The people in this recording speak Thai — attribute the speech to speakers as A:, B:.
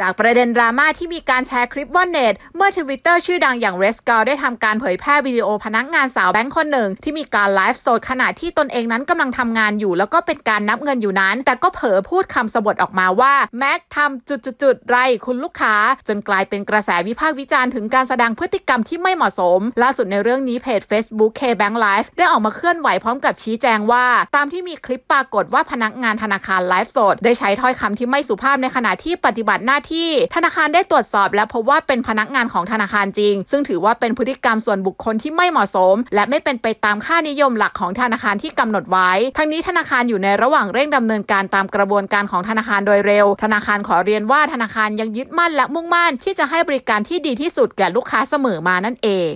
A: จากประเด็นดราม่าที่มีการแชร์คลิปว่อนเน็ต เมื่อทวิตเตอร์ชื่อดังอย่าง r e s ก a l ได้ทำการเผยแพร่วิดีโอพนักงานสาวแบงค์คนหนึ่งที่มีการไลฟ์สดขณะที่ตนเองนั้นกำลังทำงานอยู่ แล้วก็เป็นการนับเงินอยู่นั้น แต่ก็เผลอพูดคำสบทออกมาว่าแม็กทำจุดๆไร คุณลูกค้าจนกลายเป็นกระแสวิพากษ์วิจารณ์ถึงการแสดงพฤติกรรมที่ไม่เหมาะสม ล่าสุดในเรื่องนี้เพจ Facebook K Bank Live ได้ออกมาเคลื่อนไหวพร้อมกับชี้แจงว่า ตามที่มีคลิปปรากฏว่าพนักงานธนาคารไลฟ์สดได้ใช้ถ้อยคำที่ไม่สุภาพในขณะที่ปฏิบัติหน้าทีที่ธนาคารได้ตรวจสอบและพบว่าเป็นพนักงานของธนาคารจริง ซึ่งถือว่าเป็นพฤติกรรมส่วนบุคคลที่ไม่เหมาะสม และไม่เป็นไปตามค่านิยมหลักของธนาคารที่กำหนดไว้ ทั้งนี้ธนาคารอยู่ในระหว่างเร่งดำเนินการตามกระบวนการของธนาคารโดยเร็ว ธนาคารขอเรียนว่าธนาคารยังยึดมั่นและมุ่งมั่นที่จะให้บริการที่ดีที่สุดแก่ลูกค้าเสมอมานั่นเอง